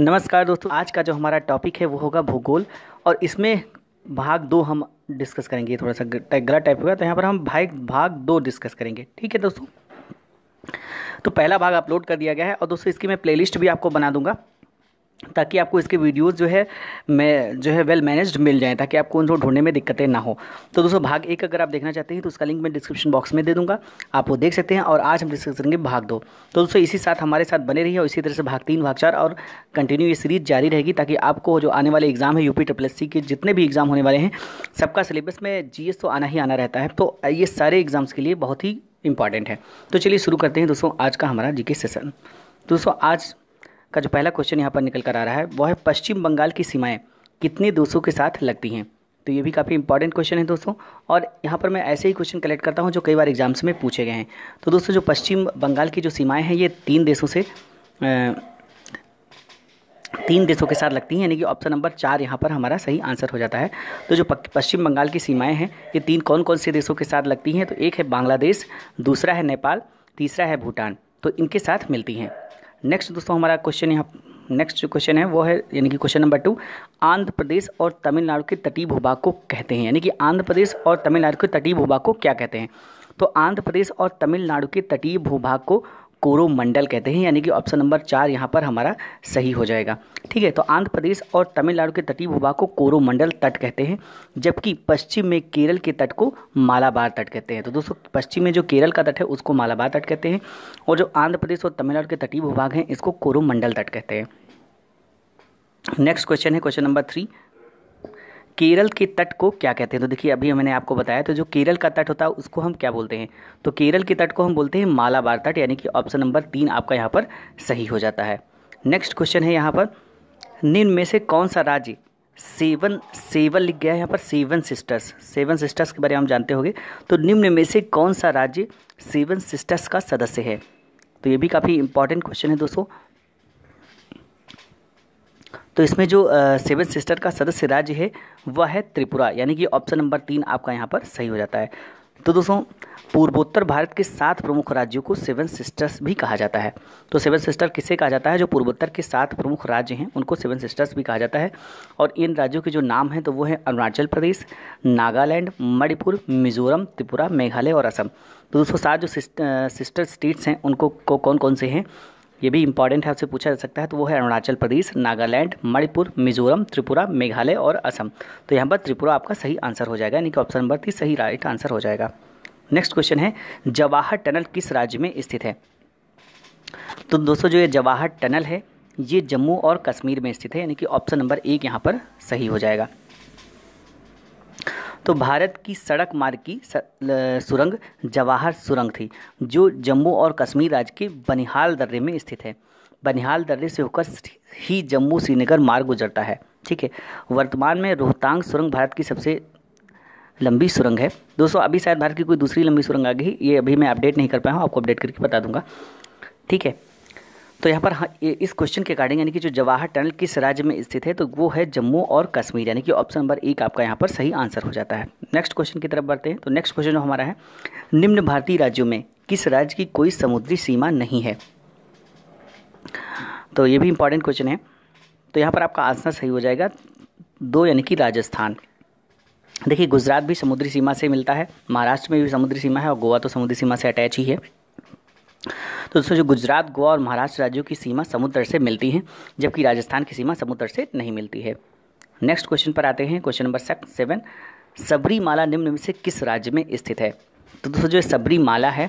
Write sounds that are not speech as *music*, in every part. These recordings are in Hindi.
नमस्कार दोस्तों आज का जो हमारा टॉपिक है वो होगा भूगोल और इसमें भाग दो हम डिस्कस करेंगे थोड़ा सा गलत टाइप होगा तो यहाँ पर हम भाग भाग दो डिस्कस करेंगे ठीक है दोस्तों तो पहला भाग अपलोड कर दिया गया है और दोस्तों इसकी मैं प्लेलिस्ट भी आपको बना दूंगा ताकि आपको इसके वीडियोस जो है मैं जो है वेल मैनेज्ड मिल जाएँ ताकि आपको उनको ढूंढने में दिक्कतें ना हो तो दोस्तों भाग एक अगर आप देखना चाहते हैं तो उसका लिंक मैं डिस्क्रिप्शन बॉक्स में दे दूंगा आप वो देख सकते हैं और आज हम डिस्कस करेंगे भाग दो तो दोस्तों इसी साथ हमारे साथ बने रही और इसी तरह से भाग तीन भाग चार और कंटिन्यू ये सीरीज जारी रहेगी ताकि आपको जो आने वाले एग्ज़ाम है यूपी ट्रिपल के जितने भी एग्ज़ाम होने वाले हैं सबका सिलेबस में जी तो आना ही आना रहता है तो ये सारे एग्ज़ाम्स के लिए बहुत ही इंपॉर्टेंट है तो चलिए शुरू करते हैं दोस्तों आज का हमारा जी सेसन दोस्तों आज का जो पहला क्वेश्चन यहाँ पर निकल कर आ रहा है वह है पश्चिम बंगाल की सीमाएँ कितने दोषों के साथ लगती हैं तो ये भी काफ़ी इंपॉर्टेंट क्वेश्चन है दोस्तों और यहाँ पर मैं ऐसे ही क्वेश्चन कलेक्ट करता हूँ जो कई बार एग्जाम्स में पूछे गए हैं तो दोस्तों जो पश्चिम बंगाल की जो सीमाएं हैं ये तीन देशों से तीन देशों के साथ लगती हैं यानी कि ऑप्शन नंबर चार यहाँ पर हमारा सही आंसर हो जाता है तो जो पश्चिम बंगाल की सीमाएं हैं ये तीन कौन कौन से देशों के साथ लगती हैं तो एक है बांग्लादेश दूसरा है नेपाल तीसरा है भूटान तो इनके साथ मिलती हैं नेक्स्ट दोस्तों हमारा क्वेश्चन यहाँ नेक्स्ट जो क्वेश्चन है वो है यानी कि question number two Andhra Pradesh और तमिलनाडु के तटीय भूभाग को कहते हैं यानी कि आंध्र प्रदेश और तमिलनाडु के तटीय भूभाग को क्या कहते हैं तो आंध्र प्रदेश और तमिलनाडु के तटीय भूभाग को कोरोमंडल कहते हैं यानी कि ऑप्शन नंबर चार यहाँ पर हमारा सही हो जाएगा ठीक है तो आंध्र प्रदेश और तमिलनाडु के तटीय भूभाग को कोरोमंडल तट कहते हैं जबकि पश्चिम में केरल के तट को मालाबार तट कहते हैं तो दोस्तों पश्चिम में जो केरल का तट है उसको मालाबार तट कहते हैं और जो आंध्र प्रदेश और तमिलनाडु के तटीय भूभाग हैं इसको कोरोमंडल तट कहते हैं नेक्स्ट क्वेश्चन है क्वेश्चन नंबर थ्री केरल के तट को क्या कहते हैं तो देखिए अभी मैंने आपको बताया तो जो केरल का तट होता है उसको हम क्या बोलते हैं तो केरल के तट को हम बोलते हैं मालाबार तट यानी कि ऑप्शन नंबर तीन आपका यहाँ पर सही हो जाता है नेक्स्ट क्वेश्चन है यहाँ पर निम्न में से कौन सा राज्य सेवन सेवन लिख गया है यहाँ पर सेवन सिस्टर्स सेवन सिस्टर्स के बारे में हम जानते होंगे तो निम्न में से कौन सा राज्य सेवन सिस्टर्स का सदस्य है तो ये भी काफ़ी इंपॉर्टेंट क्वेश्चन है दोस्तों तो इसमें जो सेवन सिस्टर का सदस्य राज्य है वह है त्रिपुरा यानी कि ऑप्शन नंबर तीन आपका यहाँ पर सही हो जाता है तो दोस्तों पूर्वोत्तर भारत के सात प्रमुख राज्यों को सेवन सिस्टर्स भी कहा जाता है तो सेवन सिस्टर किसे कहा जाता है जो पूर्वोत्तर के सात प्रमुख राज्य हैं उनको सेवन सिस्टर्स भी कहा जाता है और इन राज्यों के जो नाम हैं तो वो हैं अरुणाचल प्रदेश नागालैंड मणिपुर मिजोरम त्रिपुरा मेघालय और असम तो दोस्तों सात जो सिस्टर स्टेट्स हैं उनको कौन कौन से हैं ये भी इंपॉर्टेंट है आपसे पूछा जा सकता है तो वो है अरुणाचल प्रदेश नागालैंड मणिपुर मिजोरम त्रिपुरा मेघालय और असम तो यहाँ पर त्रिपुरा आपका सही आंसर हो जाएगा यानी कि ऑप्शन नंबर तीन सही राइट आंसर हो जाएगा नेक्स्ट क्वेश्चन है जवाहर टनल किस राज्य में स्थित है तो दोस्तों जो ये जवाहर टनल है ये जम्मू और कश्मीर में स्थित है यानी कि ऑप्शन नंबर एक यहाँ पर सही हो जाएगा तो भारत की सड़क मार्ग की सुरंग जवाहर सुरंग थी जो जम्मू और कश्मीर राज्य के बनिहाल दर्रे में स्थित है बनिहाल दर्रे से होकर ही जम्मू श्रीनगर मार्ग गुजरता है ठीक है वर्तमान में रोहतांग सुरंग भारत की सबसे लंबी सुरंग है दोस्तों अभी शायद भारत की कोई दूसरी लंबी सुरंग आ गई ये अभी मैं अपडेट नहीं कर पाया हूँ आपको अपडेट करके बता दूंगा ठीक है तो यहाँ पर हाँ इस क्वेश्चन के अकॉर्डिंग यानी कि जो जवाहर टनल किस राज्य में स्थित है तो वो है जम्मू और कश्मीर यानी कि ऑप्शन नंबर एक आपका यहाँ पर सही आंसर हो जाता है नेक्स्ट क्वेश्चन की तरफ बढ़ते हैं तो नेक्स्ट क्वेश्चन जो हमारा है निम्न भारतीय राज्यों में किस राज्य की कोई समुद्री सीमा नहीं है तो ये भी इंपॉर्टेंट क्वेश्चन है तो यहाँ पर आपका आंसर सही हो जाएगा दो यानी कि राजस्थान देखिए गुजरात भी समुद्री सीमा से मिलता है महाराष्ट्र में भी समुद्री सीमा है और गोवा तो समुद्री सीमा से अटैच ही है तो दोस्तों जो गुजरात गोवा और महाराष्ट्र राज्यों की सीमा समुद्र से मिलती है जबकि राजस्थान की सीमा समुद्र से नहीं मिलती है नेक्स्ट क्वेश्चन पर आते हैं क्वेश्चन नंबर सेवन सबरीमाला निम्न में से किस राज्य में स्थित है तो दोस्तों जो सबरीमाला है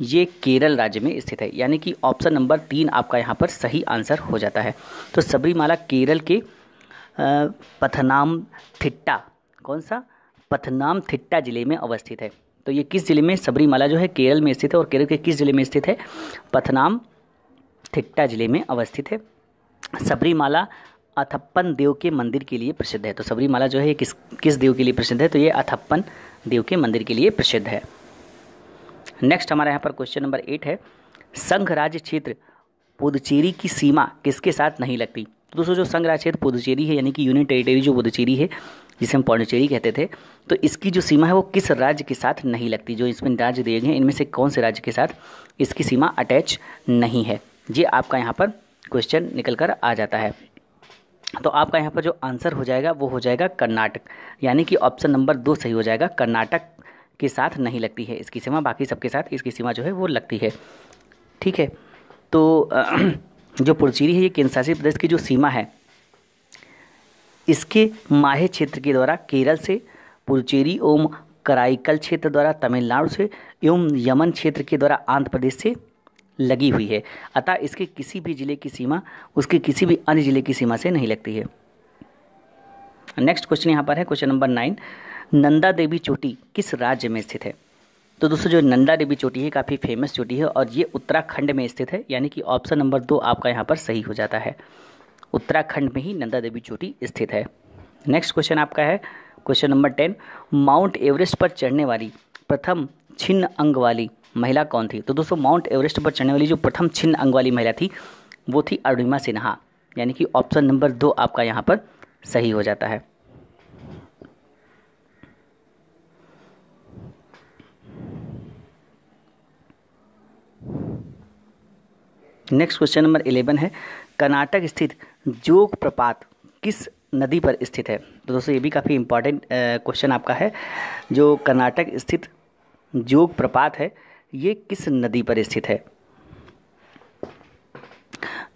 ये केरल राज्य में स्थित है यानी कि ऑप्शन नंबर तीन आपका यहाँ पर सही आंसर हो जाता है तो सबरीमाला केरल के पथनाम थिट्टा कौन सा पथनाम थिट्टा जिले में अवस्थित है तो ये किस जिले में सबरीमाला जो है केरल में स्थित है और केरल के किस जिले में स्थित है पथनाम थिट्टा जिले में अवस्थित है सबरीमाला अथप्पन देव के मंदिर के लिए प्रसिद्ध है तो सबरीमाला जो है किस किस देव के लिए प्रसिद्ध है तो ये अथप्पन देव के मंदिर के लिए प्रसिद्ध है नेक्स्ट हमारे यहाँ पर क्वेश्चन नंबर एट है संघ राज्य क्षेत्र पुदुचेरी की सीमा किसके साथ नहीं लगती तो दोस्तों जो संघ राज्य क्षेत्र पुदुचेरी है यानी कि यूनियन टेरिटरी जो पुदुचेरी है जिसे हम पौंडचेरी कहते थे तो इसकी जो सीमा है वो किस राज्य के साथ नहीं लगती जो इसमें राज्य दिए गए हैं इनमें से कौन से राज्य के साथ इसकी सीमा अटैच नहीं है ये आपका यहाँ पर क्वेश्चन निकल कर आ जाता है तो आपका यहाँ पर जो आंसर हो जाएगा वो हो जाएगा कर्नाटक यानी कि ऑप्शन नंबर दो सही हो जाएगा कर्नाटक के साथ नहीं लगती है इसकी सीमा बाकी सबके साथ इसकी सीमा जो है वो लगती है ठीक है तो *clears throat* जो पुडुचेरी है ये केंद्र शासित प्रदेश की जो सीमा है इसके माहे क्षेत्र के द्वारा केरल से पुदुचेरी एवं कराईकल क्षेत्र द्वारा तमिलनाडु से एवं यमन क्षेत्र के द्वारा आंध्र प्रदेश से लगी हुई है अतः इसके किसी भी जिले की सीमा उसके किसी भी अन्य जिले की सीमा से नहीं लगती है नेक्स्ट क्वेश्चन यहाँ पर है question number nine Nanda Devi चोटी किस राज्य में स्थित है तो दोस्तों जो नंदा देवी चोटी है काफ़ी फेमस चोटी है और ये उत्तराखंड में स्थित है यानी कि ऑप्शन नंबर दो आपका यहाँ पर सही हो जाता है उत्तराखंड में ही नंदा देवी चोटी स्थित है नेक्स्ट क्वेश्चन आपका है question number ten Mount Everest पर चढ़ने वाली प्रथम छिन्न अंग वाली महिला कौन थी तो दोस्तों माउंट एवरेस्ट पर चढ़ने वाली जो प्रथम छिन्न अंग वाली महिला थी वो थी अरुणिमा सिन्हा यानी कि ऑप्शन नंबर दो आपका यहाँ पर सही हो जाता है नेक्स्ट क्वेश्चन नंबर इलेवन है कर्नाटक स्थित जोग प्रपात किस नदी पर स्थित है तो दोस्तों ये भी काफ़ी इंपॉर्टेंट क्वेश्चन आपका है जो कर्नाटक स्थित जोग प्रपात है ये किस नदी पर स्थित है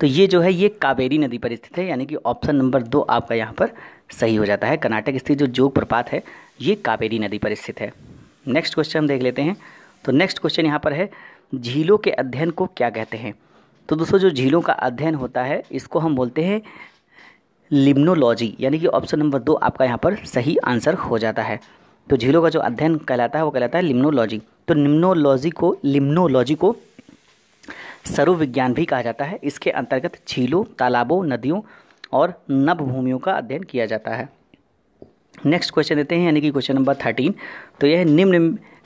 तो ये जो है ये कावेरी नदी पर स्थित है यानी कि ऑप्शन नंबर दो आपका यहाँ पर सही हो जाता है कर्नाटक स्थित जो जोग प्रपात है ये कावेरी नदी पर स्थित है नेक्स्ट क्वेश्चन हम देख लेते हैं तो नेक्स्ट क्वेश्चन यहाँ पर है झीलों के अध्ययन को क्या कहते हैं तो दोस्तों जो झीलों का अध्ययन होता है इसको हम बोलते हैं लिम्नोलॉजी यानी कि ऑप्शन नंबर दो आपका यहाँ पर सही आंसर हो जाता है तो झीलों का जो अध्ययन कहलाता है वो कहलाता है लिम्नोलॉजी तो निम्नोलॉजी को लिम्नोलॉजी को सर्व विज्ञान भी कहा जाता है इसके अंतर्गत झीलों तालाबों नदियों और नवभूमियों का अध्ययन किया जाता है नेक्स्ट क्वेश्चन देते हैं यानी कि क्वेश्चन नंबर थर्टीन तो यह निम्न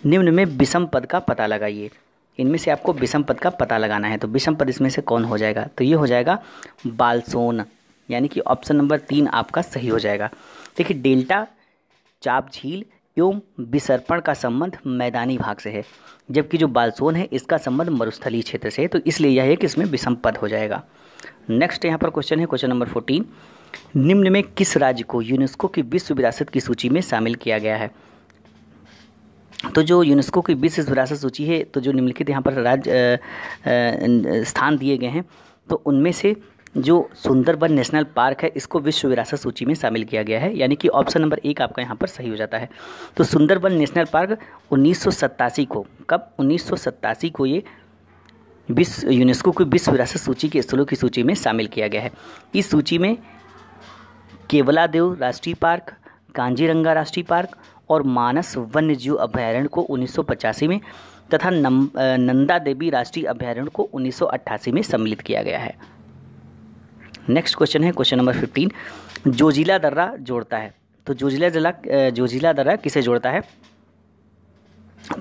निम्न में विषम पद का पता लगाइए इनमें से आपको विषम पद का पता लगाना है तो विषम पद इसमें से कौन हो जाएगा तो ये हो जाएगा बालसोन यानी कि ऑप्शन नंबर तीन आपका सही हो जाएगा देखिए डेल्टा चाप झील एवं विसर्पण का संबंध मैदानी भाग से है जबकि जो बालसोन है इसका संबंध मरुस्थलीय क्षेत्र से है तो इसलिए यह है कि इसमें विषम पद हो जाएगा नेक्स्ट यहाँ पर क्वेश्चन है क्वेश्चन नंबर फोर्टीन निम्न में किस राज्य को यूनेस्को की विश्व विरासत की सूची में शामिल किया गया है तो जो यूनेस्को की विश्व विरासत सूची है तो जो निम्नलिखित यहाँ पर राज्य स्थान दिए गए हैं तो उनमें से जो सुंदरबन नेशनल पार्क है इसको विश्व विरासत सूची में शामिल किया गया है यानी कि ऑप्शन नंबर एक आपका यहाँ पर सही हो जाता है तो सुंदरबन नेशनल पार्क उन्नीस को कब उन्नीस को ये विश्व यूनेस्को की विश्व विरासत सूची के स्थलों की सूची में शामिल किया गया है इस सूची में केवलादेव राष्ट्रीय पार्क कांजीरंगा राष्ट्रीय पार्क और मानस वन्य जीव अभ्यारण्य को उन्नीस में तथा नंदा देवी राष्ट्रीय अभ्यारण्य को उन्नीस में सम्मिलित किया गया है नेक्स्ट क्वेश्चन है क्वेश्चन नंबर फिफ्टीन जोजिला दर्रा जोड़ता है तो जोजिला जिला जोजिला दर्रा किसे जोड़ता है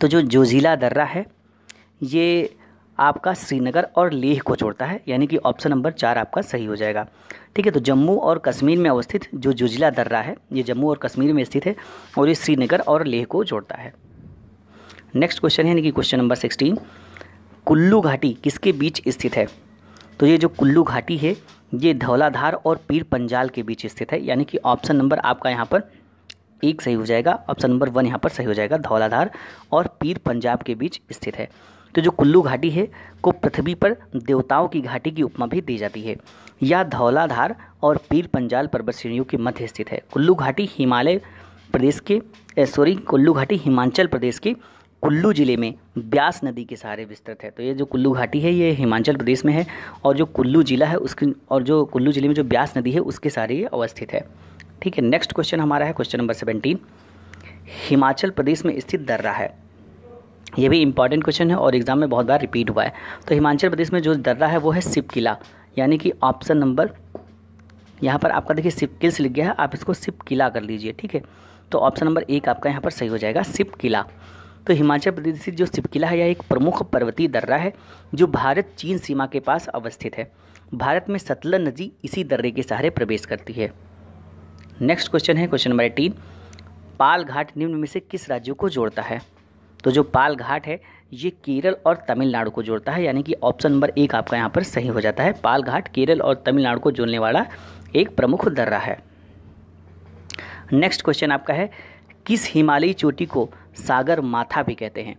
तो जो जोजिला दर्रा है ये आपका श्रीनगर और लेह को छोड़ता है यानी कि ऑप्शन नंबर चार आपका सही हो जाएगा ठीक है तो जम्मू और कश्मीर में अवस्थित जो जुजिला दर्रा है ये जम्मू और कश्मीर में स्थित है और ये श्रीनगर और लेह को जोड़ता है नेक्स्ट क्वेश्चन है यानी कि क्वेश्चन नंबर सिक्सटीन कुल्लू घाटी किसके बीच स्थित है तो ये जो कुल्लू घाटी है ये धौलाधार और पीर पंजाल के बीच स्थित है यानी कि ऑप्शन नंबर आपका यहाँ पर एक सही हो जाएगा ऑप्शन नंबर वन यहाँ पर सही हो जाएगा धौलाधार और पीर पंजाब के बीच स्थित है तो जो कुल्लू घाटी है को पृथ्वी पर देवताओं की घाटी की उपमा भी दी जाती है यह धौलाधार और पीर पंजाल पर्वत श्रेणियों के मध्य स्थित है कुल्लू घाटी हिमालय प्रदेश के सॉरी कुल्लू घाटी हिमाचल प्रदेश के कुल्लू ज़िले में ब्यास नदी के सहारे विस्तृत है तो ये जो कुल्लू घाटी है ये हिमाचल प्रदेश में है और जो कुल्लू ज़िला है उसके और जो कुल्लू ज़िले में जो ब्यास नदी है उसके सहारे ये अवस्थित है ठीक है नेक्स्ट क्वेश्चन हमारा है question number seventeen Himachal Pradesh में स्थित दर्रा है ये भी इंपॉर्टेंट क्वेश्चन है और एग्ज़ाम में बहुत बार रिपीट हुआ है तो हिमाचल प्रदेश में जो दर्रा है वो है सिप किला यानी कि ऑप्शन नंबर यहाँ पर आपका देखिए सिप किल्स लिख गया है आप इसको सिप किला कर लीजिए ठीक है तो ऑप्शन नंबर एक आपका यहाँ पर सही हो जाएगा सिप किला तो हिमाचल प्रदेश से जो सिपकिला है यह एक प्रमुख पर्वतीय दर्रा है जो भारत चीन सीमा के पास अवस्थित है भारत में सतलज नदी इसी दर्रे के सहारे प्रवेश करती है नेक्स्ट क्वेश्चन है क्वेश्चन नंबर एटीन पालघाट निम्न में से किस राज्यों को जोड़ता है तो जो पाल घाट है ये केरल और तमिलनाडु को जोड़ता है यानी कि ऑप्शन नंबर एक आपका यहाँ पर सही हो जाता है पाल घाट केरल और तमिलनाडु को जोड़ने वाला एक प्रमुख दर्रा है नेक्स्ट क्वेश्चन आपका है किस हिमालयी चोटी को सागर माथा भी कहते हैं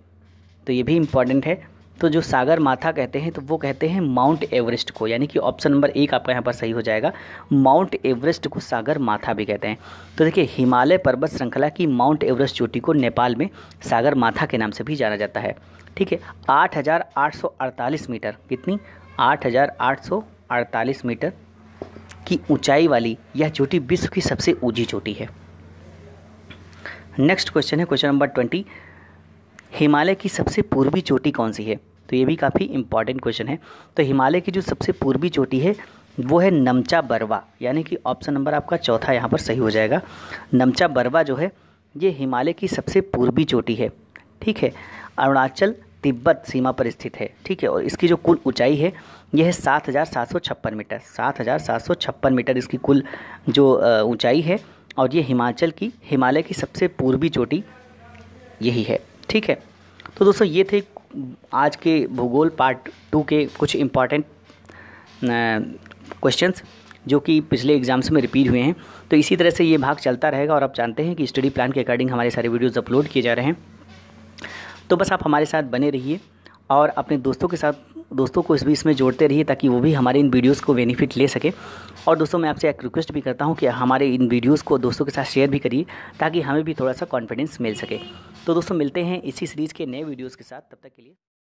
तो ये भी इम्पॉर्टेंट है तो जो सागर माथा कहते हैं तो वो कहते हैं माउंट एवरेस्ट को यानी कि ऑप्शन नंबर एक आपका यहाँ पर सही हो जाएगा माउंट एवरेस्ट को सागर माथा भी कहते हैं तो देखिए हिमालय पर्वत श्रृंखला की माउंट एवरेस्ट चोटी को नेपाल में सागर माथा के नाम से भी जाना जाता है ठीक है आठ मीटर कितनी आठ मीटर की ऊंचाई वाली यह चोटी विश्व की सबसे ऊँची चोटी है नेक्स्ट क्वेश्चन है क्वेश्चन नंबर ट्वेंटी हिमालय की सबसे पूर्वी चोटी कौन सी है तो ये भी काफ़ी इंपॉर्टेंट क्वेश्चन है तो हिमालय की जो सबसे पूर्वी चोटी है वो है नमचा बरवा यानी कि ऑप्शन नंबर आपका चौथा यहाँ पर सही हो जाएगा नमचा बरवा जो है ये हिमालय की सबसे पूर्वी चोटी है ठीक है अरुणाचल तिब्बत सीमा पर स्थित है ठीक है और इसकी जो कुल ऊंचाई है यह है सात हज़ार सात सौ छप्पन मीटर सात हज़ार सात सौ छप्पन मीटर इसकी कुल जो ऊंचाई है और ये हिमाचल की हिमालय की सबसे पूर्वी चोटी यही है ठीक है तो दोस्तों ये थे आज के भूगोल पार्ट टू के कुछ इम्पॉर्टेंट क्वेश्चंस जो कि पिछले एग्जाम्स में रिपीट हुए हैं तो इसी तरह से ये भाग चलता रहेगा और आप जानते हैं कि स्टडी प्लान के अकॉर्डिंग हमारे सारे वीडियोज़ अपलोड किए जा रहे हैं तो बस आप हमारे साथ बने रहिए और अपने दोस्तों के साथ दोस्तों को इस बीच में जोड़ते रहिए ताकि वो भी हमारे इन वीडियोस को बेनिफिट ले सके और दोस्तों मैं आपसे एक रिक्वेस्ट भी करता हूँ कि हमारे इन वीडियोस को दोस्तों के साथ शेयर भी करिए ताकि हमें भी थोड़ा सा कॉन्फिडेंस मिल सके तो दोस्तों मिलते हैं इसी सीरीज़ के नए वीडियोज़ के साथ तब तक के लिए